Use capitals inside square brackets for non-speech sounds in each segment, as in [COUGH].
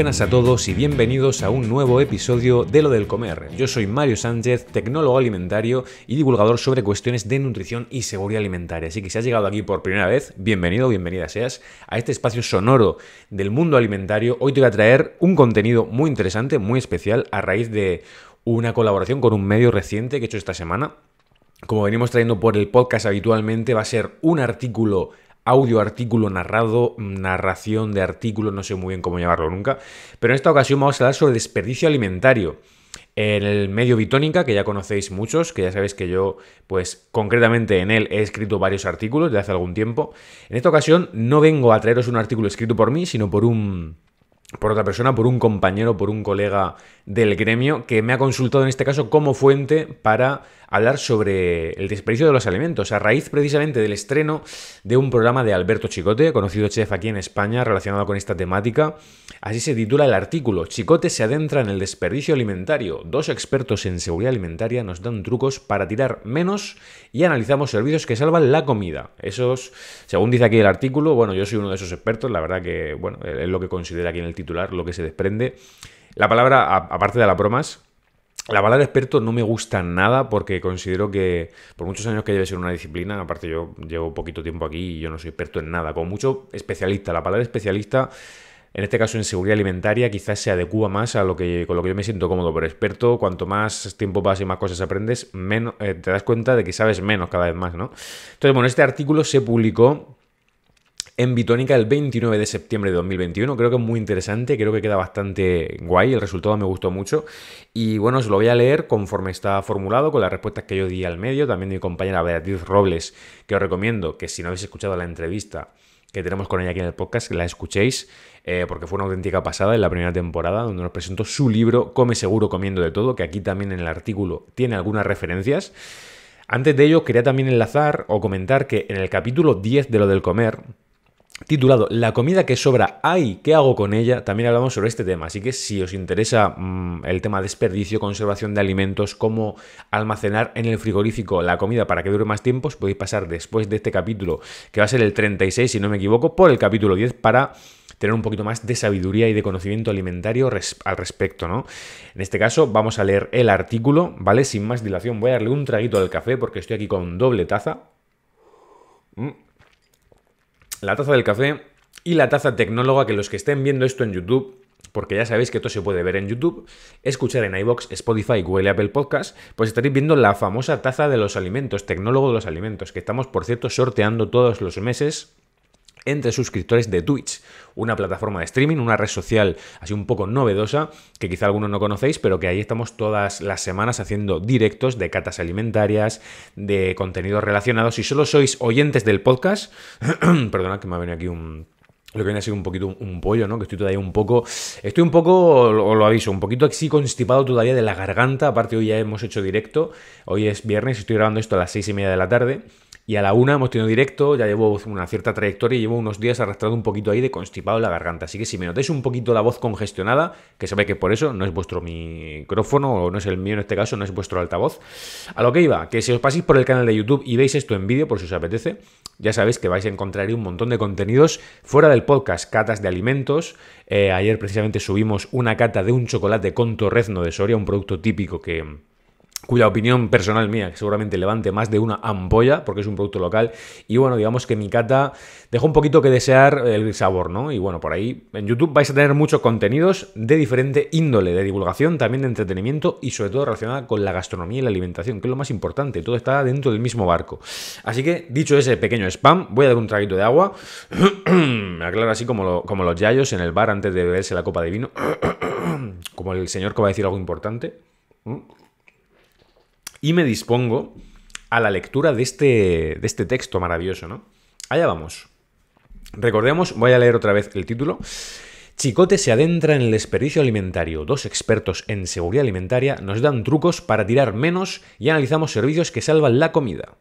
buenas a todos y bienvenidos a un nuevo episodio de Lo del Comer. Yo soy Mario Sánchez, tecnólogo alimentario y divulgador sobre cuestiones de nutrición y seguridad alimentaria. Así que si has llegado aquí por primera vez, bienvenido, o bienvenida seas a este espacio sonoro del mundo alimentario. Hoy te voy a traer un contenido muy interesante, muy especial, a raíz de una colaboración con un medio reciente que he hecho esta semana. Como venimos trayendo por el podcast habitualmente, va a ser un artículo audio, artículo narrado, narración de artículo, no sé muy bien cómo llamarlo nunca, pero en esta ocasión vamos a hablar sobre desperdicio alimentario. En el medio Bitónica, que ya conocéis muchos, que ya sabéis que yo, pues concretamente en él he escrito varios artículos de hace algún tiempo. En esta ocasión no vengo a traeros un artículo escrito por mí, sino por un por otra persona, por un compañero, por un colega del gremio, que me ha consultado en este caso como fuente para hablar sobre el desperdicio de los alimentos, a raíz precisamente del estreno de un programa de Alberto Chicote, conocido chef aquí en España, relacionado con esta temática. Así se titula el artículo, Chicote se adentra en el desperdicio alimentario. Dos expertos en seguridad alimentaria nos dan trucos para tirar menos y analizamos servicios que salvan la comida. Esos, según dice aquí el artículo, bueno, yo soy uno de esos expertos, la verdad que, bueno, es lo que considera aquí en el titular, lo que se desprende. La palabra, aparte de la bromas, la palabra experto no me gusta nada porque considero que por muchos años que lleve en una disciplina, aparte yo llevo poquito tiempo aquí y yo no soy experto en nada, como mucho especialista. La palabra especialista en este caso en seguridad alimentaria, quizás se adecua más a lo que con lo que yo me siento cómodo, pero experto, cuanto más tiempo pasa y más cosas aprendes, menos eh, te das cuenta de que sabes menos cada vez más, ¿no? Entonces, bueno, este artículo se publicó en Bitónica el 29 de septiembre de 2021. Creo que es muy interesante, creo que queda bastante guay, el resultado me gustó mucho. Y bueno, os lo voy a leer conforme está formulado, con las respuestas que yo di al medio, también de mi compañera Beatriz Robles, que os recomiendo que si no habéis escuchado la entrevista que tenemos con ella aquí en el podcast, que la escuchéis, eh, porque fue una auténtica pasada en la primera temporada, donde nos presentó su libro Come Seguro Comiendo de Todo, que aquí también en el artículo tiene algunas referencias. Antes de ello, quería también enlazar o comentar que en el capítulo 10 de lo del comer, titulado La comida que sobra, ay, ¿qué hago con ella? También hablamos sobre este tema, así que si os interesa mm, el tema desperdicio, conservación de alimentos, cómo almacenar en el frigorífico la comida para que dure más tiempo, os podéis pasar después de este capítulo, que va a ser el 36 si no me equivoco, por el capítulo 10 para tener un poquito más de sabiduría y de conocimiento alimentario al respecto, ¿no? En este caso vamos a leer el artículo, ¿vale? Sin más dilación, voy a darle un traguito al café porque estoy aquí con doble taza. Mm la taza del café y la taza tecnóloga que los que estén viendo esto en YouTube porque ya sabéis que esto se puede ver en YouTube, escuchar en iBox, Spotify, Google Apple Podcast, pues estaréis viendo la famosa taza de los alimentos, tecnólogo de los alimentos, que estamos, por cierto, sorteando todos los meses entre suscriptores de Twitch, una plataforma de streaming, una red social así un poco novedosa, que quizá algunos no conocéis, pero que ahí estamos todas las semanas haciendo directos de catas alimentarias, de contenidos relacionados. Si solo sois oyentes del podcast, [CLEARS THROAT] Perdona que me ha venido aquí un, lo que viene ha ser un poquito un, pollo, ¿no? Que estoy todavía un poco. Estoy un poco, os lo, lo aviso, un poquito así constipado todavía de la garganta. Aparte, hoy ya hemos hecho directo. Hoy es viernes, estoy grabando esto a las seis y media de la tarde. Y a la una hemos tenido directo, ya llevo una cierta trayectoria y llevo unos días arrastrado un poquito ahí de constipado en la garganta. Así que si me notáis un poquito la voz congestionada, que sabéis que por eso no es vuestro micrófono, o no es el mío en este caso, no es vuestro altavoz. A lo que iba, que si os pasáis por el canal de YouTube y veis esto en vídeo, por si os apetece, ya sabéis que vais a encontrar ahí un montón de contenidos fuera del podcast, catas de alimentos. Eh, ayer precisamente subimos una cata de un chocolate con torrezno de Soria, un producto típico que cuya opinión personal mía que seguramente levante más de una ampolla, porque es un producto local. Y bueno, digamos que mi cata dejó un poquito que desear el sabor, ¿no? Y bueno, por ahí en YouTube vais a tener muchos contenidos de diferente índole, de divulgación, también de entretenimiento y sobre todo relacionada con la gastronomía y la alimentación, que es lo más importante. Todo está dentro del mismo barco. Así que, dicho ese pequeño spam, voy a dar un traguito de agua. [CLEARS THROAT] Me aclaro así como, como los yayos en el bar antes de beberse la copa de vino. [CLEARS THROAT] como el señor que va a decir algo importante. ¿Mm? y me dispongo a la lectura de este, de este texto maravilloso, ¿no? Allá vamos. Recordemos, voy a leer otra vez el título. Chicote se adentra en el desperdicio alimentario. Dos expertos en seguridad alimentaria nos dan trucos para tirar menos y analizamos servicios que salvan la comida.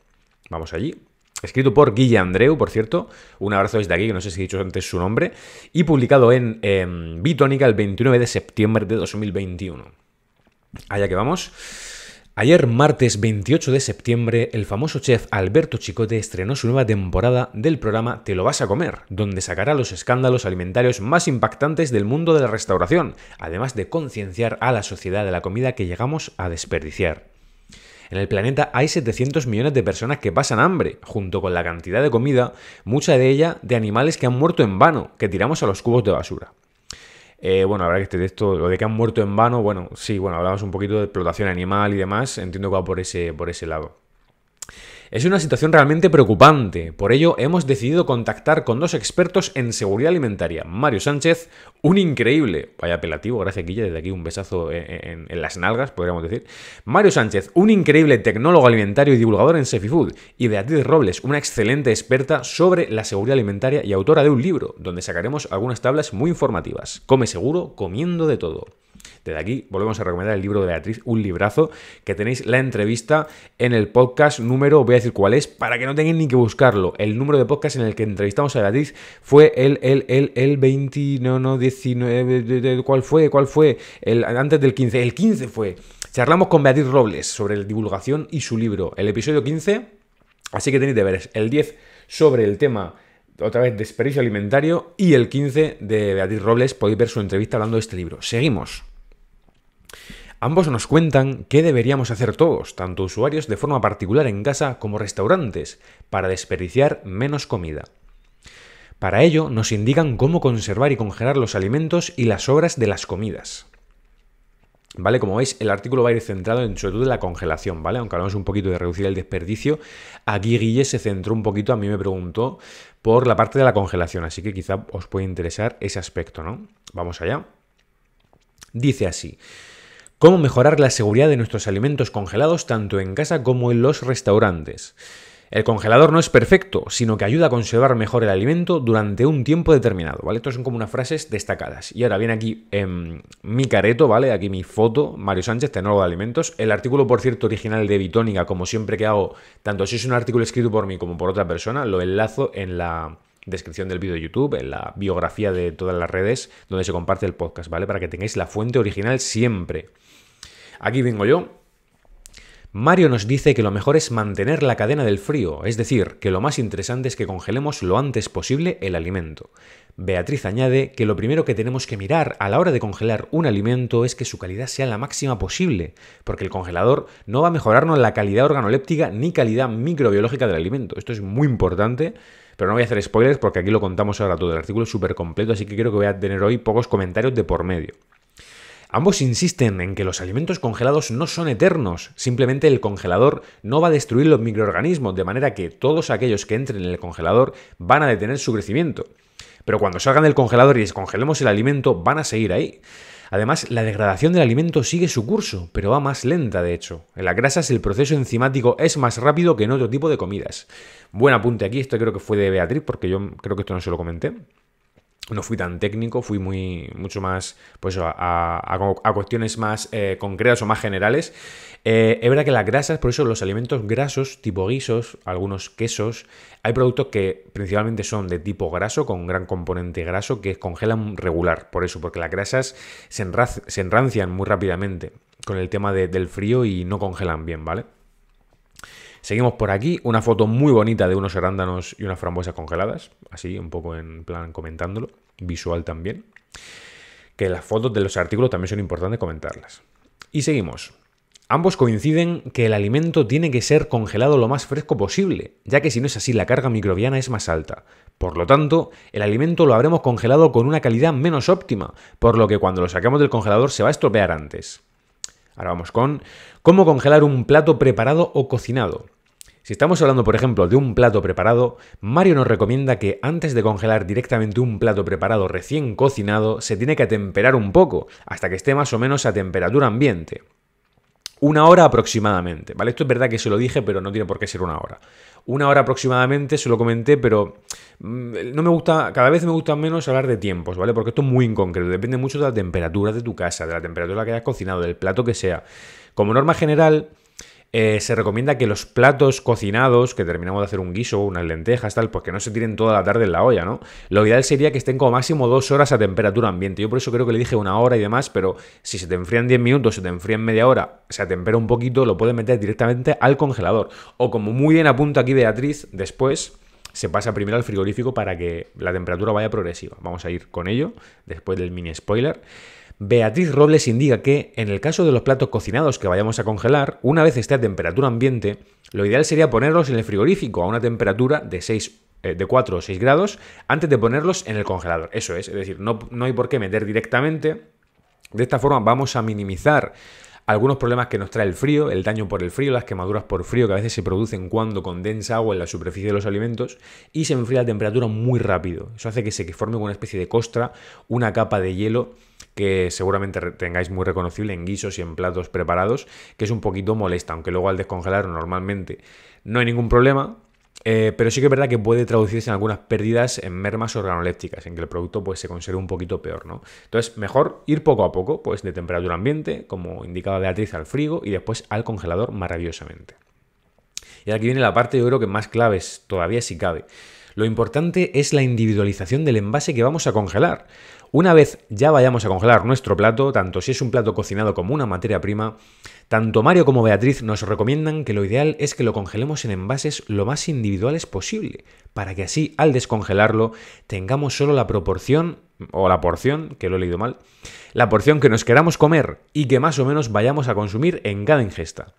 Vamos allí. Escrito por Guille Andreu, por cierto. Un abrazo desde aquí, que no sé si he dicho antes su nombre. Y publicado en Bitónica el 29 de septiembre de 2021. Allá que vamos. Ayer martes 28 de septiembre, el famoso chef Alberto Chicote estrenó su nueva temporada del programa Te lo vas a comer, donde sacará los escándalos alimentarios más impactantes del mundo de la restauración, además de concienciar a la sociedad de la comida que llegamos a desperdiciar. En el planeta hay 700 millones de personas que pasan hambre, junto con la cantidad de comida, mucha de ella de animales que han muerto en vano, que tiramos a los cubos de basura. Eh, bueno, la que este texto, lo de que han muerto en vano, bueno, sí, bueno, hablamos un poquito de explotación animal y demás, entiendo que va por ese, por ese lado. Es una situación realmente preocupante, por ello hemos decidido contactar con dos expertos en seguridad alimentaria, Mario Sánchez, un increíble, vaya apelativo, gracias Guille, desde aquí un besazo eh, eh, en, las nalgas, podríamos decir, Mario Sánchez, un increíble tecnólogo alimentario y divulgador en Sefifood, y Beatriz Robles, una excelente experta sobre la seguridad alimentaria y autora de un libro, donde sacaremos algunas tablas muy informativas. Come seguro, comiendo de todo. Desde aquí volvemos a recomendar el libro de Beatriz, un librazo, que tenéis la entrevista en el podcast número, voy a decir cuál es, para que no tengáis ni que buscarlo. El número de podcast en el que entrevistamos a Beatriz fue el, el, el, el 20, no, no, 19, ¿cuál fue? ¿Cuál fue? El, antes del 15, el 15 fue. Charlamos con Beatriz Robles sobre la divulgación y su libro, el episodio 15, así que tenéis deberes. El 10 sobre el tema otra vez desperdicio alimentario y el 15 de Beatriz Robles podéis ver su entrevista hablando de este libro. Seguimos. Ambos nos cuentan qué deberíamos hacer todos, tanto usuarios de forma particular en casa como restaurantes, para desperdiciar menos comida. Para ello nos indican cómo conservar y congelar los alimentos y las sobras de las comidas. ¿Vale? Como veis, el artículo va a ir centrado en sobre todo en la congelación, ¿vale? Aunque hablamos un poquito de reducir el desperdicio, aquí Guille se centró un poquito, a mí me preguntó, por la parte de la congelación, así que quizá os puede interesar ese aspecto, ¿no? Vamos allá. Dice así cómo mejorar la seguridad de nuestros alimentos congelados tanto en casa como en los restaurantes. El congelador no es perfecto, sino que ayuda a conservar mejor el alimento durante un tiempo determinado, ¿vale? Estos son como unas frases destacadas. Y ahora viene aquí en em, mi careto, ¿vale? Aquí mi foto, Mario Sánchez, tecnólogo de alimentos. El artículo, por cierto, original de Bitónica, como siempre que hago, tanto si es un artículo escrito por mí como por otra persona, lo enlazo en la, descripción del vídeo de YouTube, en la biografía de todas las redes donde se comparte el podcast, ¿vale? Para que tengáis la fuente original siempre. Aquí vengo yo. Mario nos dice que lo mejor es mantener la cadena del frío, es decir, que lo más interesante es que congelemos lo antes posible el alimento. Beatriz añade que lo primero que tenemos que mirar a la hora de congelar un alimento es que su calidad sea la máxima posible, porque el congelador no va a mejorarnos la calidad organoléptica ni calidad microbiológica del alimento. Esto es muy importante pero no voy a hacer spoilers porque aquí lo contamos ahora todo. El artículo es súper completo, así que creo que voy a tener hoy pocos comentarios de por medio. Ambos insisten en que los alimentos congelados no son eternos, simplemente el congelador no va a destruir los microorganismos, de manera que todos aquellos que entren en el congelador van a detener su crecimiento. Pero cuando salgan del congelador y descongelemos el alimento, van a seguir ahí. Además, la degradación del alimento sigue su curso, pero va más lenta de hecho. En las grasas el proceso enzimático es más rápido que en otro tipo de comidas. Buen apunte aquí, esto creo que fue de Beatriz, porque yo creo que esto no se lo comenté no fui tan técnico, fui muy, mucho más pues, a, a, cuestiones más eh, concretas o más generales. Eh, es verdad que las grasas, por eso los alimentos grasos, tipo guisos, algunos quesos, hay productos que principalmente son de tipo graso, con gran componente graso, que congelan regular, por eso, porque las grasas se, enrancian muy rápidamente con el tema del frío y no congelan bien, ¿vale? Seguimos por aquí, una foto muy bonita de unos arándanos y unas frambuesas congeladas, así un poco en plan comentándolo, visual también. Que las fotos de los artículos también son importantes comentarlas. Y seguimos. Ambos coinciden que el alimento tiene que ser congelado lo más fresco posible, ya que si no es así la carga microbiana es más alta. Por lo tanto, el alimento lo habremos congelado con una calidad menos óptima, por lo que cuando lo saquemos del congelador se va a estropear antes. Ahora vamos con cómo congelar un plato preparado o cocinado. Si estamos hablando, por ejemplo, de un plato preparado, Mario nos recomienda que antes de congelar directamente un plato preparado recién cocinado, se tiene que atemperar un poco, hasta que esté más o menos a temperatura ambiente una hora aproximadamente, ¿vale? Esto es verdad que se lo dije, pero no tiene por qué ser una hora. Una hora aproximadamente, se lo comenté, pero mm, no me gusta, cada vez me gusta menos hablar de tiempos, ¿vale? Porque esto es muy inconcreto, depende mucho de la temperatura de tu casa, de la temperatura que hayas cocinado, del plato que sea. Como norma general, eh, se recomienda que los platos cocinados, que terminamos de hacer un guiso, unas lentejas, tal, porque pues no se tiren toda la tarde en la olla, ¿no? Lo ideal sería que estén como máximo dos horas a temperatura ambiente. Yo por eso creo que le dije una hora y demás, pero si se te enfrían 10 minutos, se te enfrían media hora, se atempera un poquito, lo puedes meter directamente al congelador. O como muy bien apunta aquí Beatriz, después se pasa primero al frigorífico para que la temperatura vaya progresiva. Vamos a ir con ello después del mini spoiler. Beatriz Robles indica que, en el caso de los platos cocinados que vayamos a congelar, una vez esté a temperatura ambiente, lo ideal sería ponerlos en el frigorífico a una temperatura de 6 4 eh, o 6 grados antes de ponerlos en el congelador. Eso es, es decir, no, no hay por qué meter directamente. De esta forma vamos a minimizar algunos problemas que nos trae el frío, el daño por el frío, las quemaduras por frío que a veces se producen cuando condensa agua en la superficie de los alimentos y se enfría a temperatura muy rápido. Eso hace que se forme una especie de costra, una capa de hielo que seguramente tengáis muy reconocible en guisos y en platos preparados, que es un poquito molesta, aunque luego al descongelar normalmente no hay ningún problema, eh, pero sí que es verdad que puede traducirse en algunas pérdidas en mermas organolépticas, en que el producto pues, se conserve un poquito peor, ¿no? Entonces, mejor ir poco a poco, pues de temperatura ambiente, como indicaba Beatriz, al frigo y después al congelador maravillosamente. Y aquí viene la parte, yo creo que más es todavía si cabe. Lo importante es la individualización del envase que vamos a congelar. Una vez ya vayamos a congelar nuestro plato, tanto si es un plato cocinado como una materia prima, tanto Mario como Beatriz nos recomiendan que lo ideal es que lo congelemos en envases lo más individuales posible, para que así al descongelarlo tengamos solo la proporción o la porción, que lo he leído mal, la porción que nos queramos comer y que más o menos vayamos a consumir en cada ingesta.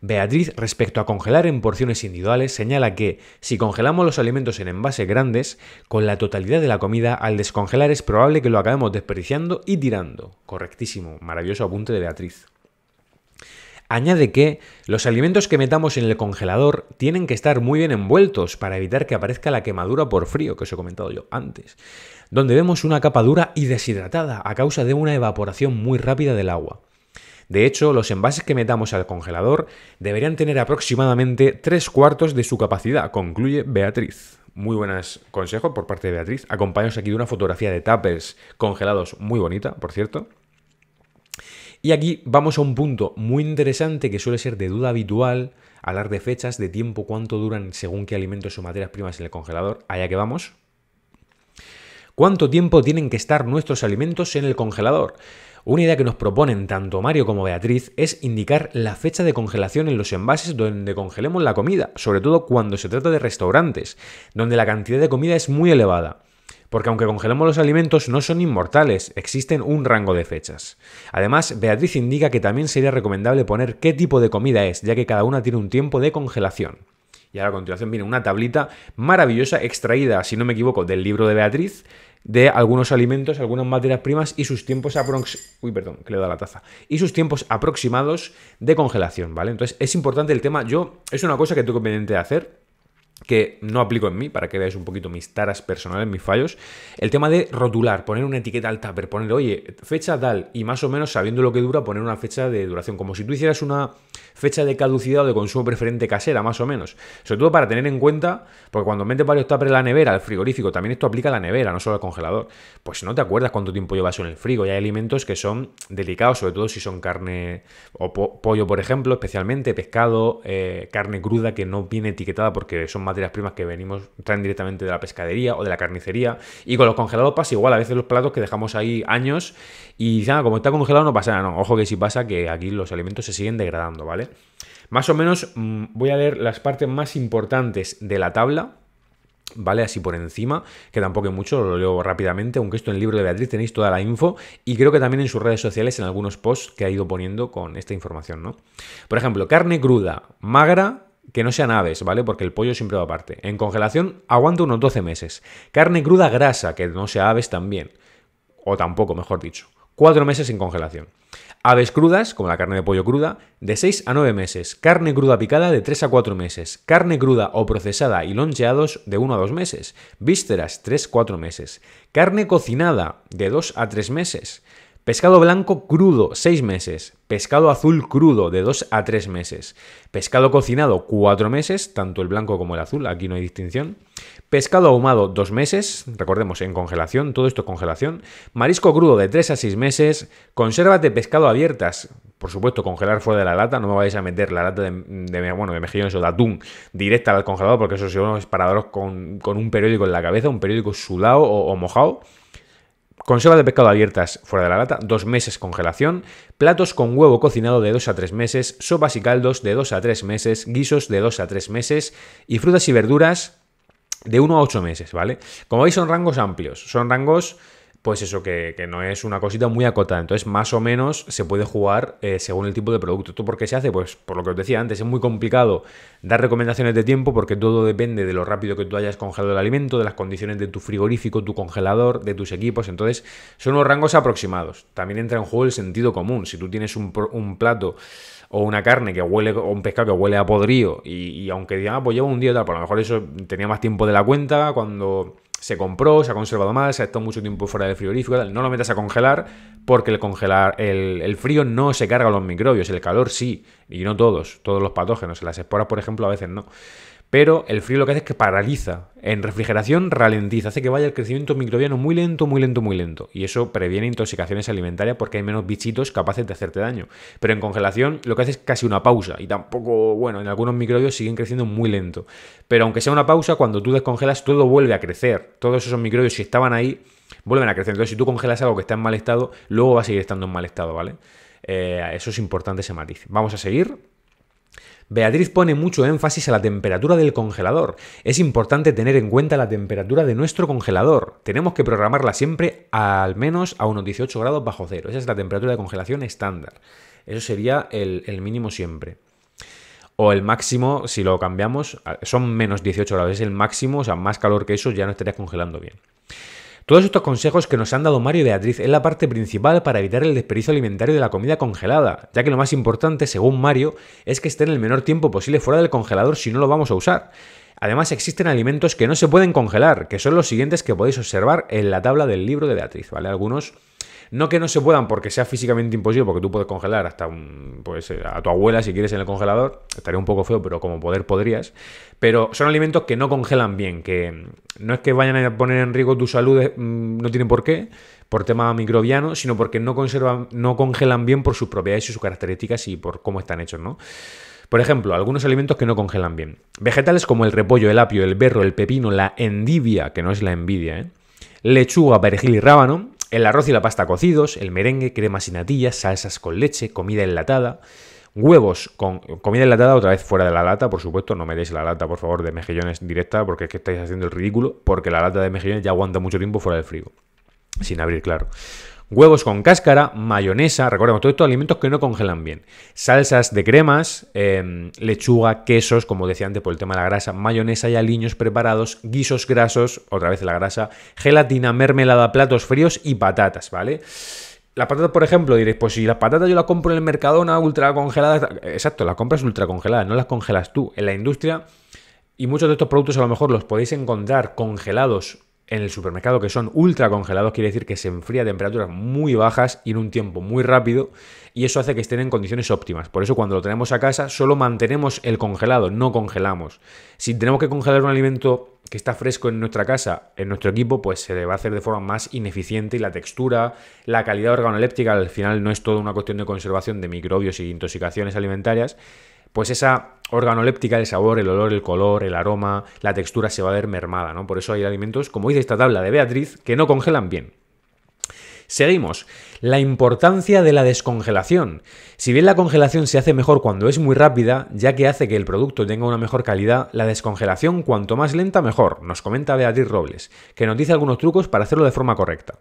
Beatriz, respecto a congelar en porciones individuales, señala que si congelamos los alimentos en envases grandes, con la totalidad de la comida, al descongelar es probable que lo acabemos desperdiciando y tirando. Correctísimo, maravilloso apunte de Beatriz. Añade que los alimentos que metamos en el congelador tienen que estar muy bien envueltos para evitar que aparezca la quemadura por frío, que os he comentado yo antes, donde vemos una capa dura y deshidratada a causa de una evaporación muy rápida del agua. De hecho, los envases que metamos al congelador deberían tener aproximadamente tres cuartos de su capacidad, concluye Beatriz. Muy buenos consejos por parte de Beatriz. acompañamos aquí de una fotografía de tapas congelados, muy bonita, por cierto. Y aquí vamos a un punto muy interesante que suele ser de duda habitual, hablar de fechas, de tiempo, cuánto duran según qué alimentos o materias primas en el congelador. Allá que vamos. ¿Cuánto tiempo tienen que estar nuestros alimentos en el congelador? Una idea que nos proponen tanto Mario como Beatriz es indicar la fecha de congelación en los envases donde congelemos la comida, sobre todo cuando se trata de restaurantes, donde la cantidad de comida es muy elevada. Porque aunque congelemos los alimentos, no son inmortales, existen un rango de fechas. Además, Beatriz indica que también sería recomendable poner qué tipo de comida es, ya que cada una tiene un tiempo de congelación. Y ahora a continuación viene una tablita maravillosa extraída, si no me equivoco, del libro de Beatriz, de algunos alimentos, algunas materias primas y sus tiempos aprox perdón, que le da la taza. Y sus tiempos aproximados de congelación, ¿vale? Entonces, es importante el tema. Yo, es una cosa que tengo pendiente de hacer que no aplico en mí, para que veáis un poquito mis taras personales, mis fallos, el tema de rotular, poner una etiqueta al tupper, poner, oye, fecha tal, y más o menos sabiendo lo que dura, poner una fecha de duración, como si tú hicieras una fecha de caducidad o de consumo preferente casera, más o menos. Sobre todo para tener en cuenta, porque cuando metes varios tuppers en la nevera, al frigorífico, también esto aplica a la nevera, no solo al congelador, pues no te acuerdas cuánto tiempo llevas en el frigo, y hay alimentos que son delicados, sobre todo si son carne o pollo, por ejemplo, especialmente pescado, eh, carne cruda que no viene etiquetada porque son más las primas que venimos, traen directamente de la pescadería o de la carnicería. Y con los congelados pasa igual, a veces los platos que dejamos ahí años y ya, ah, como está congelado no pasa nada. ojo que si pasa que aquí los alimentos se siguen degradando, ¿vale? Más o menos mm, voy a leer las partes más importantes de la tabla, ¿vale? Así por encima, que tampoco es mucho, lo leo rápidamente, aunque esto en el libro de Beatriz tenéis toda la info y creo que también en sus redes sociales en algunos posts que ha ido poniendo con esta información, ¿no? Por ejemplo, carne cruda, magra, que no sean aves, ¿vale? Porque el pollo siempre va aparte. En congelación aguanta unos 12 meses. Carne cruda grasa, que no sea aves también. O tampoco, mejor dicho. 4 meses en congelación. Aves crudas, como la carne de pollo cruda, de 6 a 9 meses. Carne cruda picada, de 3 a 4 meses. Carne cruda o procesada y loncheados, de 1 a 2 meses. Vísceras, 3-4 meses. Carne cocinada, de 2 a 3 meses. Pescado blanco crudo, 6 meses. Pescado azul crudo, de 2 a 3 meses. Pescado cocinado, 4 meses, tanto el blanco como el azul, aquí no hay distinción. Pescado ahumado, 2 meses, recordemos, en congelación, todo esto es congelación. Marisco crudo, de 3 a 6 meses. Conservas de pescado abiertas, por supuesto, congelar fuera de la lata, no me vais a meter la lata de, de mejillones o de atún directa al congelador, porque eso si es para con, un periódico en la cabeza, un periódico sudado o, o mojado. Conserva de pescado abiertas fuera de la lata, dos meses congelación, platos con huevo cocinado de 2 a 3 meses, sopas y caldos de 2 a 3 meses, guisos de 2 a 3 meses y frutas y verduras de 1 a 8 meses, ¿vale? Como veis son rangos amplios, son rangos pues eso, que, no es una cosita muy acotada. Entonces, más o menos se puede jugar eh, según el tipo de producto. ¿Esto por qué se hace? Pues por lo que os decía antes, es muy complicado dar recomendaciones de tiempo porque todo depende de lo rápido que tú hayas congelado el alimento, de las condiciones de tu frigorífico, tu congelador, de tus equipos. Entonces, son unos rangos aproximados. También entra en juego el sentido común. Si tú tienes un, plato o una carne que huele, o un pescado que huele a podrío, y, aunque digan, ah, pues llevo un día y tal, pues a lo mejor eso tenía más tiempo de la cuenta cuando se compró, se ha conservado más, se ha estado mucho tiempo fuera del frigorífico, no lo metas a congelar porque el congelar, el, el, frío no se carga los microbios, el calor sí, y no todos, todos los patógenos, las esporas por ejemplo a veces no. Pero el frío lo que hace es que paraliza. En refrigeración ralentiza, hace que vaya el crecimiento microbiano muy lento, muy lento, muy lento. Y eso previene intoxicaciones alimentarias porque hay menos bichitos capaces de hacerte daño. Pero en congelación lo que hace es casi una pausa. Y tampoco, bueno, en algunos microbios siguen creciendo muy lento. Pero aunque sea una pausa, cuando tú descongelas todo vuelve a crecer. Todos esos microbios, si estaban ahí, vuelven a crecer. Entonces, si tú congelas algo que está en mal estado, luego va a seguir estando en mal estado, ¿vale? Eh, eso es importante ese matiz. Vamos a seguir. Beatriz pone mucho énfasis a la temperatura del congelador. Es importante tener en cuenta la temperatura de nuestro congelador. Tenemos que programarla siempre al menos a unos 18 grados bajo cero. Esa es la temperatura de congelación estándar. Eso sería el, el mínimo siempre o el máximo, si lo cambiamos, son menos 18 grados, es el máximo, o sea, más calor que eso ya no estarías congelando bien. Todos estos consejos que nos han dado Mario y Beatriz es la parte principal para evitar el desperdicio alimentario de la comida congelada, ya que lo más importante, según Mario, es que esté en el menor tiempo posible fuera del congelador si no lo vamos a usar. Además existen alimentos que no se pueden congelar, que son los siguientes que podéis observar en la tabla del libro de Beatriz, ¿vale? Algunos no que no se puedan porque sea físicamente imposible, porque tú puedes congelar hasta un, pues, a tu abuela si quieres en el congelador, estaría un poco feo, pero como poder podrías. Pero son alimentos que no congelan bien, que no es que vayan a poner en riesgo tu salud, eh, mm, no tienen por qué, por tema microbiano, sino porque no, conservan, no congelan bien por sus propiedades y sus características y por cómo están hechos, ¿no? Por ejemplo, algunos alimentos que no congelan bien. Vegetales como el repollo, el apio, el berro, el pepino, la endivia, que no es la envidia, ¿eh? lechuga, perejil y rábano, el arroz y la pasta cocidos, el merengue, crema sin natillas, salsas con leche, comida enlatada, huevos con comida enlatada, otra vez fuera de la lata, por supuesto, no me deis la lata, por favor, de mejillones directa, porque es que estáis haciendo el ridículo, porque la lata de mejillones ya aguanta mucho tiempo fuera del frigo, sin abrir, claro huevos con cáscara, mayonesa, recordemos, todos estos alimentos que no congelan bien, salsas de cremas, em, lechuga, quesos, como decía antes por el tema de la grasa, mayonesa y aliños preparados, guisos grasos, otra vez la grasa, gelatina, mermelada, platos fríos y patatas, ¿vale? Las patatas, por ejemplo, diréis, pues si la patatas yo las compro en el Mercadona ultra congelada exacto, la compras ultra congelada no las congelas tú. En la industria y muchos de estos productos a lo mejor los podéis encontrar congelados en el supermercado que son ultra congelados, quiere decir que se enfría a temperaturas muy bajas y en un tiempo muy rápido, y eso hace que estén en condiciones óptimas. Por eso cuando lo tenemos a casa solo mantenemos el congelado, no congelamos. Si tenemos que congelar un alimento que está fresco en nuestra casa, en nuestro equipo, pues se va a hacer de forma más ineficiente y la textura, la calidad organoléptica al final no es toda una cuestión de conservación de microbios y intoxicaciones alimentarias, pues esa organoléptica de sabor, el olor, el color, el aroma, la textura se va a ver mermada, ¿no? Por eso hay alimentos, como dice esta tabla de Beatriz, que no congelan bien. Seguimos. La importancia de la descongelación. Si bien la congelación se hace mejor cuando es muy rápida, ya que hace que el producto tenga una mejor calidad, la descongelación cuanto más lenta mejor, nos comenta Beatriz Robles, que nos dice algunos trucos para hacerlo de forma correcta.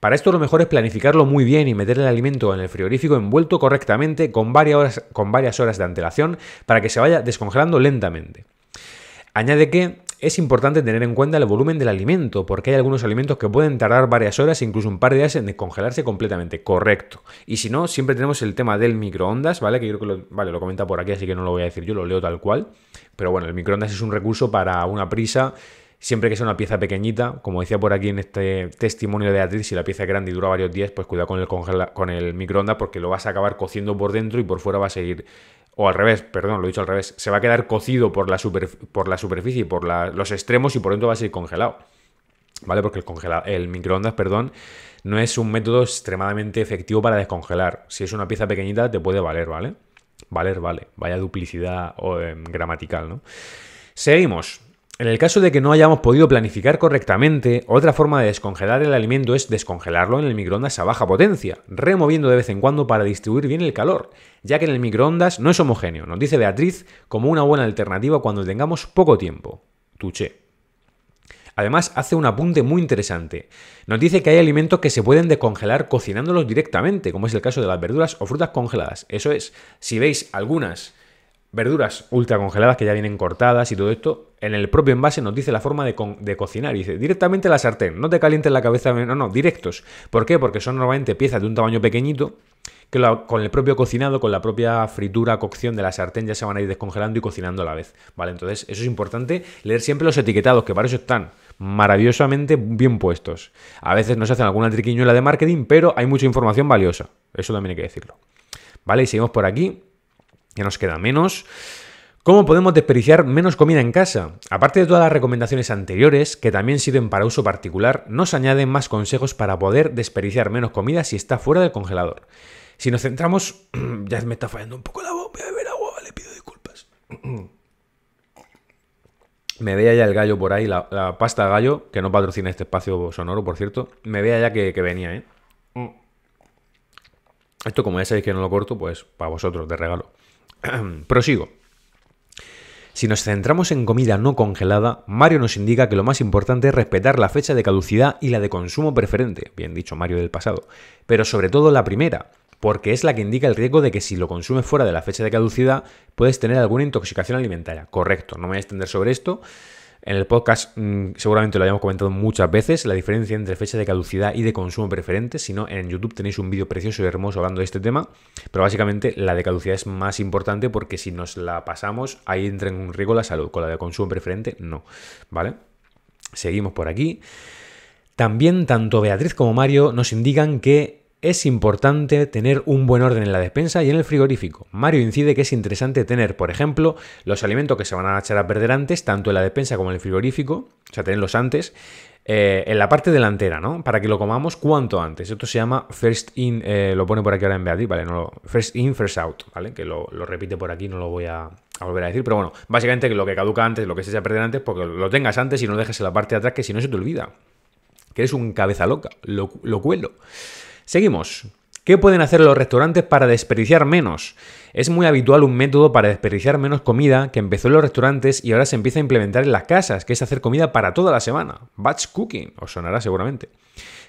Para esto lo mejor es planificarlo muy bien y meter el alimento en el frigorífico envuelto correctamente con varias horas, con varias horas de antelación para que se vaya descongelando lentamente. Añade que es importante tener en cuenta el volumen del alimento, porque hay algunos alimentos que pueden tardar varias horas, incluso un par de días, en descongelarse completamente. Correcto. Y si no, siempre tenemos el tema del microondas, ¿vale? Que yo creo que vale, lo comenta por aquí, así que no lo voy a decir yo, lo leo tal cual. Pero bueno, el microondas es un recurso para una prisa Siempre que sea una pieza pequeñita, como decía por aquí en este testimonio de Beatriz, si la pieza es grande y dura varios días, pues cuidado con el, con el microondas porque lo vas a acabar cociendo por dentro y por fuera va a seguir o al revés, perdón, lo he dicho al revés, se va a quedar cocido por la, por la superficie y por los extremos y por dentro va a ser congelado. ¿Vale? Porque el, el microondas, perdón, no es un método extremadamente efectivo para descongelar. Si es una pieza pequeñita, te puede valer, ¿vale? Valer, vale. Vaya duplicidad eh, gramatical, ¿no? Seguimos. En el caso de que no hayamos podido planificar correctamente, otra forma de descongelar el alimento es descongelarlo en el microondas a baja potencia, removiendo de vez en cuando para distribuir bien el calor, ya que en el microondas no es homogéneo, nos dice Beatriz como una buena alternativa cuando tengamos poco tiempo. Tuche. Además, hace un apunte muy interesante. Nos dice que hay alimentos que se pueden descongelar cocinándolos directamente, como es el caso de las verduras o frutas congeladas. Eso es, si veis algunas verduras ultra congeladas que ya vienen cortadas y todo esto, en el propio envase nos dice la forma de, cocinar. Y dice directamente la sartén, no te calientes la cabeza, no, no, directos. ¿Por qué? Porque son normalmente piezas de un tamaño pequeñito que con el propio cocinado, con la propia fritura, cocción de la sartén ya se van a ir descongelando y cocinando a la vez. ¿Vale? Entonces, eso es importante, leer siempre los etiquetados, que para eso están maravillosamente bien puestos. A veces nos hacen alguna triquiñuela de marketing, pero hay mucha información valiosa. Eso también hay que decirlo. ¿Vale? Y seguimos por aquí ya nos queda menos. ¿Cómo podemos desperdiciar menos comida en casa? Aparte de todas las recomendaciones anteriores, que también sirven para uso particular, nos añaden más consejos para poder desperdiciar menos comida si está fuera del congelador. Si nos centramos... [CLEARS THROAT] ya me está fallando un poco la voz, voy a beber agua, le pido disculpas. [CLEARS THROAT] me veía ya el gallo por ahí, la, pasta gallo, que no patrocina este espacio sonoro, por cierto. Me veía ya que, que venía, ¿eh? Esto, como ya sabéis que no lo corto, pues para vosotros, de regalo. [CLEARS THROAT] Prosigo. Si nos centramos en comida no congelada, Mario nos indica que lo más importante es respetar la fecha de caducidad y la de consumo preferente, bien dicho Mario del pasado, pero sobre todo la primera, porque es la que indica el riesgo de que si lo consumes fuera de la fecha de caducidad puedes tener alguna intoxicación alimentaria. Correcto, no me voy a extender sobre esto, en el podcast mm, seguramente lo hayamos comentado muchas veces, la diferencia entre fecha de caducidad y de consumo preferente. Si no, en YouTube tenéis un vídeo precioso y hermoso hablando de este tema, pero básicamente la de caducidad es más importante porque si nos la pasamos, ahí entra en un riesgo la salud. Con la de consumo preferente, no. ¿Vale? Seguimos por aquí. También tanto Beatriz como Mario nos indican que es importante tener un buen orden en la despensa y en el frigorífico. Mario incide que es interesante tener, por ejemplo, los alimentos que se van a echar a perder antes, tanto en la despensa como en el frigorífico, o sea, tenerlos antes, eh, en la parte delantera, ¿no? Para que lo comamos cuanto antes. Esto se llama first in, eh, lo pone por aquí ahora en Beatriz, ¿vale? No first in, first out, ¿vale? Que lo, repite por aquí, no lo voy a, volver a decir. Pero bueno, básicamente lo que caduca antes, lo que se echa a perder antes, porque pues lo tengas antes y no lo dejes en la parte de atrás, que si no se te olvida. Que eres un cabeza loca, lo cuelo. Seguimos. ¿Qué pueden hacer los restaurantes para desperdiciar menos? Es muy habitual un método para desperdiciar menos comida que empezó en los restaurantes y ahora se empieza a implementar en las casas, que es hacer comida para toda la semana. Batch cooking, os sonará seguramente.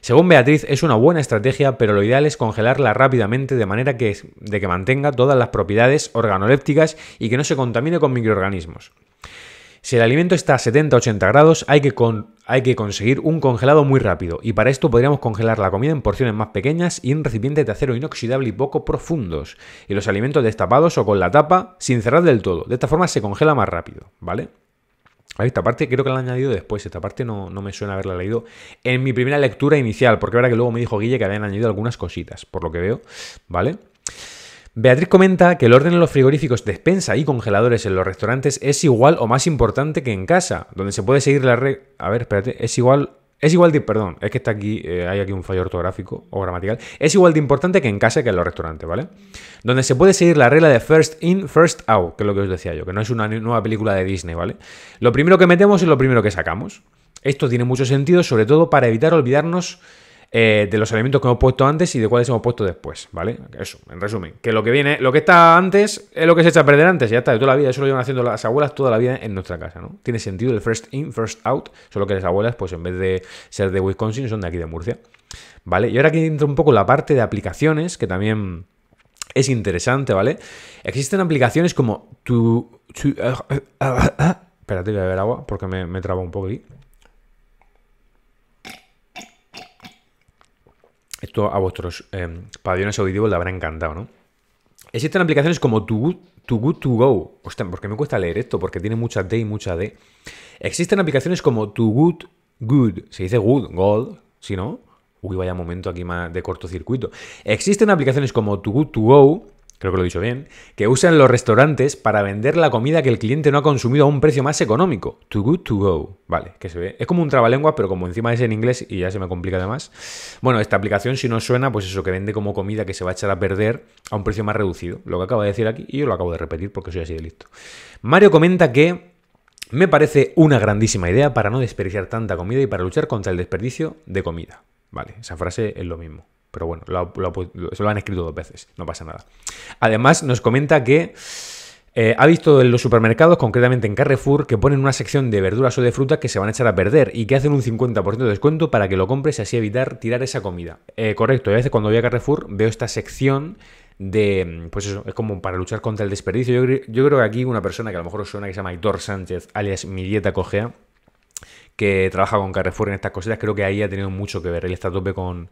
Según Beatriz, es una buena estrategia, pero lo ideal es congelarla rápidamente de manera que, de que mantenga todas las propiedades organolépticas y que no se contamine con microorganismos. Si el alimento está a 70-80 grados, hay que, conseguir un congelado muy rápido, y para esto podríamos congelar la comida en porciones más pequeñas y en recipientes de acero inoxidable y poco profundos, y los alimentos destapados o con la tapa sin cerrar del todo. De esta forma se congela más rápido, ¿vale? Esta parte creo que la he añadido después, esta parte no, no, me suena haberla leído en mi primera lectura inicial, porque ahora que luego me dijo Guille que habían añadido algunas cositas, por lo que veo, ¿vale? vale Beatriz comenta que el orden en los frigoríficos, despensa y congeladores en los restaurantes es igual o más importante que en casa, donde se puede seguir la regla. A ver, espérate, es igual. Es igual de. Perdón, es que está aquí. Eh, hay aquí un fallo ortográfico o gramatical. Es igual de importante que en casa que en los restaurantes, ¿vale? Donde se puede seguir la regla de first in, first out, que es lo que os decía yo, que no es una nueva película de Disney, ¿vale? Lo primero que metemos es lo primero que sacamos. Esto tiene mucho sentido, sobre todo para evitar olvidarnos eh, de los elementos que hemos puesto antes y de cuáles hemos puesto después, ¿vale? Eso, en resumen, que lo que viene, lo que está antes es lo que se echa a perder antes, ya está, de toda la vida, eso lo llevan haciendo las abuelas toda la vida en nuestra casa, ¿no? Tiene sentido el first in, first out, solo que las abuelas, pues en vez de ser de Wisconsin, son de aquí de Murcia, ¿vale? Y ahora aquí entra un poco la parte de aplicaciones, que también es interesante, ¿vale? Existen aplicaciones como tu... [COUGHS] espérate, voy a beber agua porque me, he traba un poco aquí. Esto a vuestros eh, em, pabellones auditivos le habrá encantado, ¿no? Existen aplicaciones como Too To, Good to Go. Hostia, ¿por qué me cuesta leer esto? Porque tiene mucha D y mucha D. Existen aplicaciones como to Good Good. Se dice Good, Gold, si no. Uy, vaya momento aquí más de cortocircuito. Existen aplicaciones como Too Good To Go creo que lo he dicho bien, que usan los restaurantes para vender la comida que el cliente no ha consumido a un precio más económico. To good to go. Vale, que se ve. Es como un trabalenguas, pero como encima es en inglés y ya se me complica además. Bueno, esta aplicación, si no suena, pues eso, que vende como comida que se va a echar a perder a un precio más reducido. Lo que acabo de decir aquí y yo lo acabo de repetir porque soy así de listo. Mario comenta que me parece una grandísima idea para no desperdiciar tanta comida y para luchar contra el desperdicio de comida. Vale, esa frase es lo mismo. Pero bueno, lo, se lo han escrito dos veces, no pasa nada. Además, nos comenta que eh, ha visto en los supermercados, concretamente en Carrefour, que ponen una sección de verduras o de frutas que se van a echar a perder y que hacen un 50% de descuento para que lo compres y así evitar tirar esa comida. Eh, correcto, y a veces cuando voy a Carrefour veo esta sección de, mm, pues eso, es como para luchar contra el desperdicio. Yo, creo que aquí una persona que a lo mejor os suena, que se llama Hitor Sánchez, alias Mi Dieta Cogea, que trabaja con Carrefour en estas cositas, creo que ahí ha tenido mucho que ver. Él está a tope con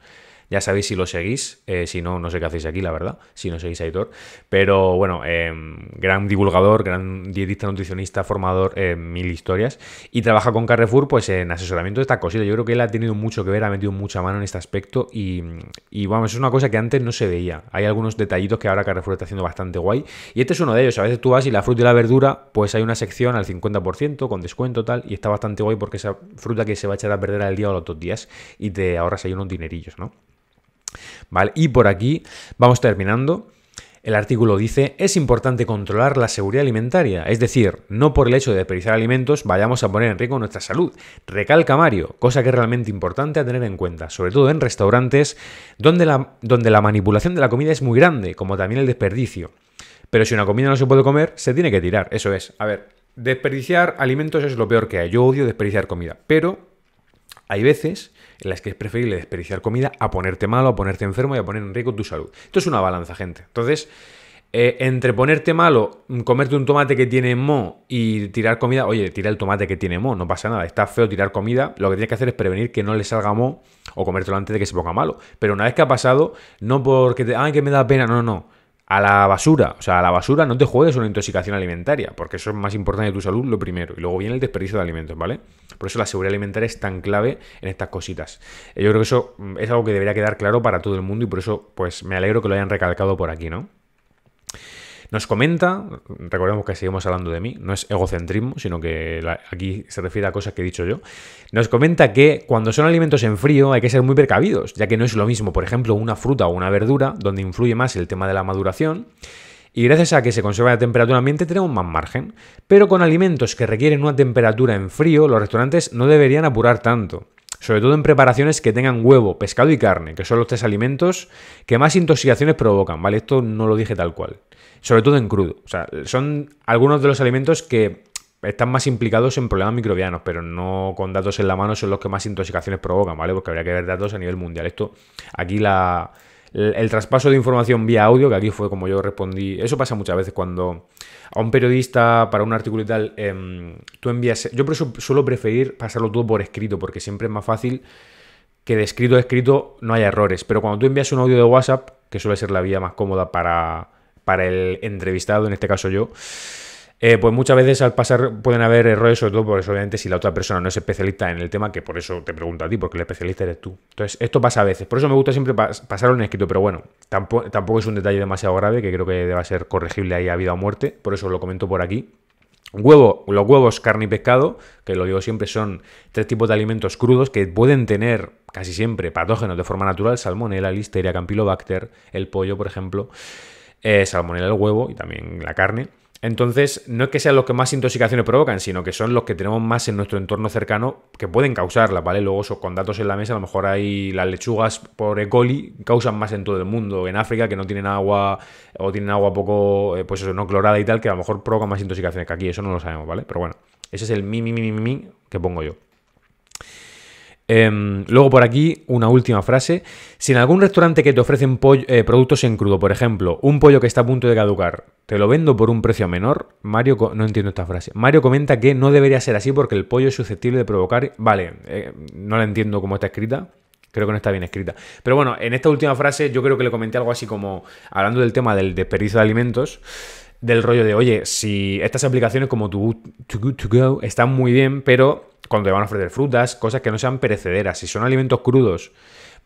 ya sabéis si lo seguís, eh, si no, no sé qué hacéis aquí, la verdad, si no seguís a Aitor. Pero bueno, em, gran divulgador, gran dietista, nutricionista, formador, em, mil historias. Y trabaja con Carrefour pues en asesoramiento de esta cosita. Yo creo que él ha tenido mucho que ver, ha metido mucha mano en este aspecto y, y vamos, es una cosa que antes no se veía. Hay algunos detallitos que ahora Carrefour está haciendo bastante guay. Y este es uno de ellos. A veces tú vas y la fruta y la verdura, pues hay una sección al 50% con descuento tal y está bastante guay porque esa fruta que se va a echar a perder al día o los dos días y te ahorras ahí unos dinerillos, ¿no? Y por aquí vamos terminando. El artículo dice, es importante controlar la seguridad alimentaria, es decir, no por el hecho de desperdiciar alimentos vayamos a poner en riesgo nuestra salud. Recalca Mario, cosa que es realmente importante a tener en cuenta, sobre todo en restaurantes donde la, donde la manipulación de la comida es muy grande, como también el desperdicio. Pero si una comida no se puede comer, se tiene que tirar, eso es. A ver, desperdiciar alimentos es lo peor que hay, yo odio desperdiciar comida, pero hay veces en las que es preferible desperdiciar comida a ponerte malo, a ponerte enfermo y a poner en riesgo tu salud. Esto es una balanza, gente. Entonces, eh, entre ponerte malo, mm, comerte un tomate que tiene mo y tirar comida, oye, tira el tomate que tiene mo, no pasa nada, está feo tirar comida, lo que tienes que hacer es prevenir que no le salga mo o comértelo antes de que se ponga malo. Pero una vez que ha pasado, no porque te, ay, que me da pena, no, no, a la basura. O sea, a la basura no te juegues una intoxicación alimentaria, porque eso es más importante de tu salud, lo primero. Y luego viene el desperdicio de alimentos, ¿vale? Por eso la seguridad alimentaria es tan clave en estas cositas. Eh, yo creo que eso mm, es algo que debería quedar claro para todo el mundo y por eso, pues, me alegro que lo hayan recalcado por aquí, ¿no? Nos comenta, recordemos que seguimos hablando de mí, no es egocentrismo, sino que aquí se refiere a cosas que he dicho yo. Nos comenta que cuando son alimentos en frío hay que ser muy precavidos, ya que no es lo mismo, por ejemplo, una fruta o una verdura, donde influye más el tema de la maduración. Y gracias a que se conserva la temperatura ambiente tenemos más margen. Pero con alimentos que requieren una temperatura en frío, los restaurantes no deberían apurar tanto sobre todo en preparaciones que tengan huevo, pescado y carne, que son los tres alimentos que más intoxicaciones provocan, ¿vale? Esto no lo dije tal cual, sobre todo en crudo, o sea, son algunos de los alimentos que están más implicados en problemas microbianos, pero no con datos en la mano son los que más intoxicaciones provocan, ¿vale? Porque habría que ver datos a nivel mundial. Esto, aquí la, el, traspaso de información vía audio, que aquí fue como yo respondí, eso pasa muchas veces cuando a un periodista para un artículo y tal, em, tú envías, yo por suelo preferir pasarlo todo por escrito, porque siempre es más fácil que de escrito a escrito no haya errores, pero cuando tú envías un audio de WhatsApp, que suele ser la vía más cómoda para, para el entrevistado, en este caso yo, eh, pues muchas veces al pasar pueden haber errores, sobre todo porque obviamente si la otra persona no es especialista en el tema, que por eso te pregunto a ti, porque el especialista eres tú. Entonces, esto pasa a veces. Por eso me gusta siempre pasarlo en escrito, pero bueno, tampoco, es un detalle demasiado grave, que creo que deba ser corregible ahí a vida o muerte, por eso lo comento por aquí. Huevo, los huevos, carne y pescado, que lo digo siempre, son tres tipos de alimentos crudos que pueden tener casi siempre patógenos de forma natural, salmonella, listeria, campylobacter, el pollo, por ejemplo, eh, salmonella el huevo y también la carne. Entonces, no es que sean los que más intoxicaciones provocan, sino que son los que tenemos más en nuestro entorno cercano que pueden causarlas, ¿vale? Luego, con datos en la mesa, a lo mejor hay las lechugas por E. coli causan más en todo el mundo, en África, que no tienen agua o tienen agua poco, eh, pues eso, no clorada y tal, que a lo mejor provocan más intoxicaciones que aquí, eso no lo sabemos, ¿vale? Pero bueno, ese es el mi, mi, mi, mi, mi que pongo yo. Em, luego por aquí, una última frase. Si en algún restaurante que te ofrecen eh, productos en crudo, por ejemplo, un pollo que está a punto de caducar, te lo vendo por un precio menor, Mario, no entiendo esta frase. Mario comenta que no debería ser así porque el pollo es susceptible de provocar... Vale, eh, no la entiendo cómo está escrita. Creo que no está bien escrita. Pero bueno, en esta última frase yo creo que le comenté algo así como, hablando del tema del desperdicio de alimentos, del rollo de, oye, si estas aplicaciones como tu, to Go están muy bien, pero cuando te van a ofrecer frutas, cosas que no sean perecederas. Si son alimentos crudos,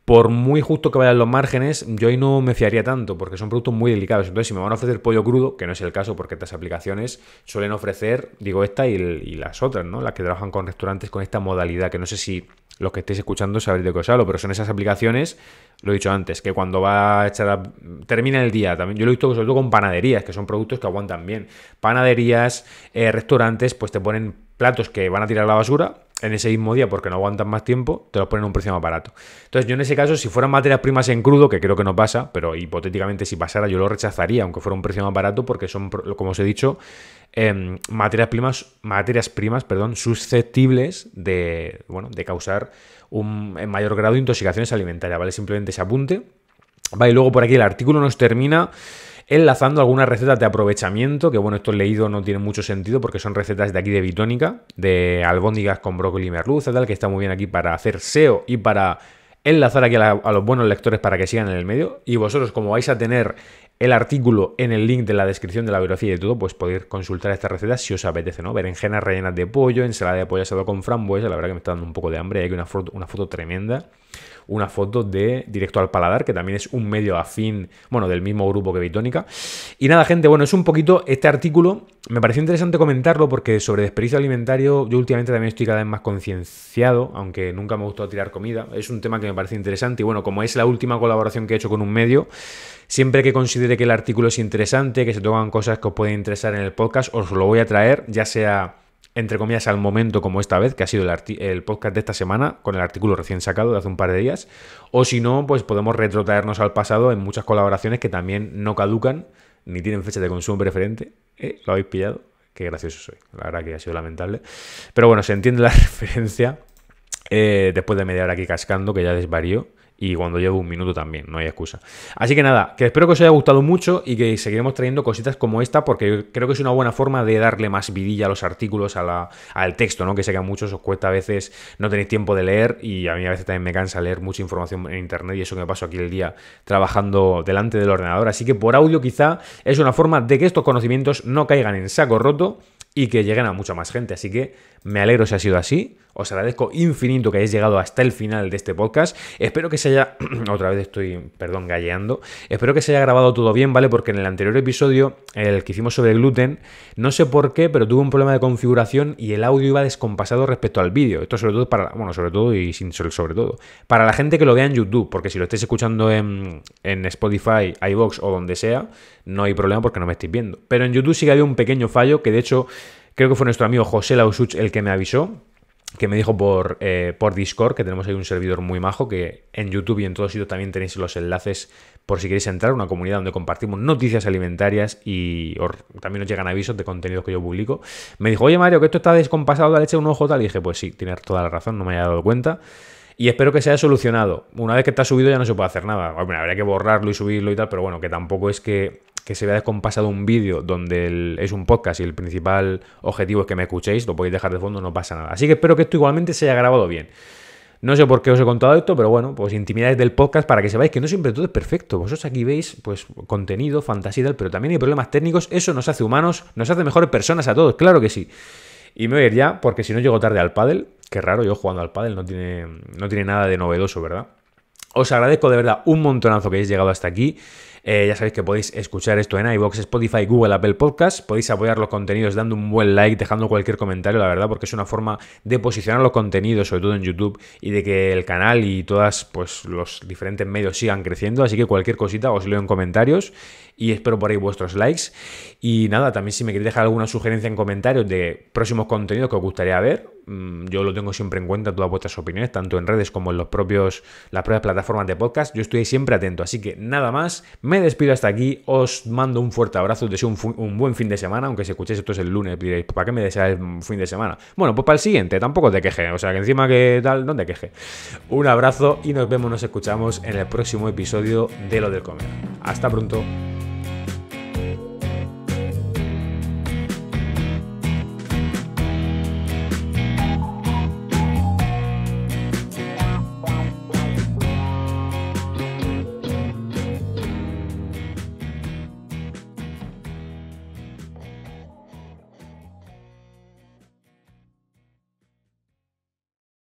por muy justo que vayan los márgenes, yo ahí no me fiaría tanto, porque son productos muy delicados. Entonces, si me van a ofrecer pollo crudo, que no es el caso, porque estas aplicaciones suelen ofrecer, digo, esta y, las otras, ¿no? Las que trabajan con restaurantes con esta modalidad, que no sé si los que estéis escuchando sabréis de qué os hablo, pero son esas aplicaciones, lo he dicho antes, que cuando va a echar a, termina el día también. Yo lo he visto sobre todo con panaderías, que son productos que aguantan bien. Panaderías, eh, restaurantes, pues te ponen platos que van a tirar a la basura, en ese mismo día porque no aguantan más tiempo, te los ponen a un precio más barato. Entonces, yo en ese caso, si fueran materias primas en crudo, que creo que no pasa, pero hipotéticamente si pasara, yo lo rechazaría, aunque fuera un precio más barato, porque son, como os he dicho, em, materias primas, materias primas, perdón, susceptibles de, bueno, de causar un, mayor grado de intoxicaciones alimentarias, ¿vale? Simplemente se apunte. Vale, luego por aquí el artículo nos termina enlazando algunas recetas de aprovechamiento, que bueno, esto leído no tiene mucho sentido porque son recetas de aquí de Bitónica, de albóndigas con brócoli y merluza, tal, que está muy bien aquí para hacer SEO y para enlazar aquí a, los buenos lectores para que sigan en el medio. Y vosotros, como vais a tener el artículo en el link de la descripción de la biografía y todo, pues podéis consultar estas recetas si os apetece, ¿no? Berenjenas rellenas de pollo, ensalada de pollo asado con frambuesa, la verdad que me está dando un poco de hambre, hay aquí una una foto tremenda una foto de Directo al Paladar, que también es un medio afín, bueno, del mismo grupo que Bitónica. Y nada, gente, bueno, es un poquito este artículo, me pareció interesante comentarlo porque sobre desperdicio alimentario yo últimamente también estoy cada vez más concienciado, aunque nunca me gustó tirar comida, es un tema que me parece interesante y bueno, como es la última colaboración que he hecho con un medio, Siempre que considere que el artículo es interesante, que se tocan cosas que os pueden interesar en el podcast, os lo voy a traer, ya sea entre comillas, al momento como esta vez, que ha sido el, podcast de esta semana, con el artículo recién sacado de hace un par de días, o si no, pues podemos retrotraernos al pasado en muchas colaboraciones que también no caducan, ni tienen fecha de consumo preferente. Eh, ¿Lo habéis pillado? Qué gracioso soy. La verdad que ha sido lamentable. Pero bueno, se entiende la [LAUGHS] referencia. Eh, después de media hora aquí cascando, que ya desvarió y cuando llevo un minuto también, no hay excusa. Así que nada, que espero que os haya gustado mucho y que seguiremos trayendo cositas como esta porque creo que es una buena forma de darle más vidilla a los artículos, a la, al texto, ¿no? Que sé que a muchos os cuesta a veces, no tenéis tiempo de leer y a mí a veces también me cansa leer mucha información en internet y eso que me paso aquí el día trabajando delante del ordenador. Así que por audio quizá es una forma de que estos conocimientos no caigan en saco roto y que lleguen a mucha más gente. Así que me alegro si ha sido así. Os agradezco infinito que hayáis llegado hasta el final de este podcast. Espero que se haya... [CLEARS THROAT] Otra vez estoy, perdón, galleando. Espero que se haya grabado todo bien, ¿vale? Porque en el anterior episodio, el que hicimos sobre gluten, no sé por qué, pero tuve un problema de configuración y el audio iba descompasado respecto al vídeo. Esto sobre todo para... Bueno, sobre todo y sin sobre todo. Para la gente que lo vea en YouTube, porque si lo estáis escuchando en, en Spotify, iBox o donde sea, no hay problema porque no me estáis viendo. Pero en YouTube sí que había un pequeño fallo que de hecho creo que fue nuestro amigo José Lausuch el que me avisó que me dijo por, eh, por Discord, que tenemos ahí un servidor muy majo, que en YouTube y en todo sitios también tenéis los enlaces por si queréis entrar, una comunidad donde compartimos noticias alimentarias y también os llegan avisos de contenidos que yo publico. Me dijo, oye Mario, que esto está descompasado de la leche de un ojo tal, y dije, pues sí, tienes toda la razón, no me haya dado cuenta. Y espero que se haya solucionado. Una vez que está subido ya no se puede hacer nada. Bueno, habría que borrarlo y subirlo y tal, pero bueno, que tampoco es que que se vea descompasado un vídeo donde es un podcast y el principal objetivo es que me escuchéis, lo podéis dejar de fondo, no pasa nada. Así que espero que esto igualmente se haya grabado bien. No sé por qué os he contado esto, pero bueno, pues intimidades del podcast para que sepáis que no siempre todo es perfecto. Vosotros aquí veis, pues, contenido, fantasía, pero también hay problemas técnicos. Eso nos hace humanos, nos hace mejores personas a todos, claro que sí. Y me voy a ir ya, porque si no llego tarde al pádel, qué raro, yo jugando al pádel no tiene, no tiene nada de novedoso, ¿verdad? Os agradezco de verdad un montonazo que hayáis llegado hasta aquí. Eh, ya sabéis que podéis escuchar esto en iBox, Spotify, Google, Apple Podcast. Podéis apoyar los contenidos dando un buen like, dejando cualquier comentario, la verdad, porque es una forma de posicionar los contenidos, sobre todo en YouTube, y de que el canal y todas pues, los diferentes medios sigan creciendo. Así que cualquier cosita os leo en comentarios y espero por ahí vuestros likes. Y nada, también si me queréis dejar alguna sugerencia en comentarios de próximos contenidos que os gustaría ver Mm, yo lo tengo siempre en cuenta, todas vuestras opiniones, tanto en redes como en los propios, las propias plataformas de podcast. Yo estoy siempre atento. Así que nada más, me despido hasta aquí. Os mando un fuerte abrazo. Os deseo un, buen fin de semana, aunque si escuchéis esto es el lunes, diréis, ¿para qué me deseáis un fin de semana? Bueno, pues para el siguiente, tampoco te queje. O sea, que encima que tal, no te queje. Un abrazo y nos vemos, nos escuchamos en el próximo episodio de Lo del Comer. Hasta pronto.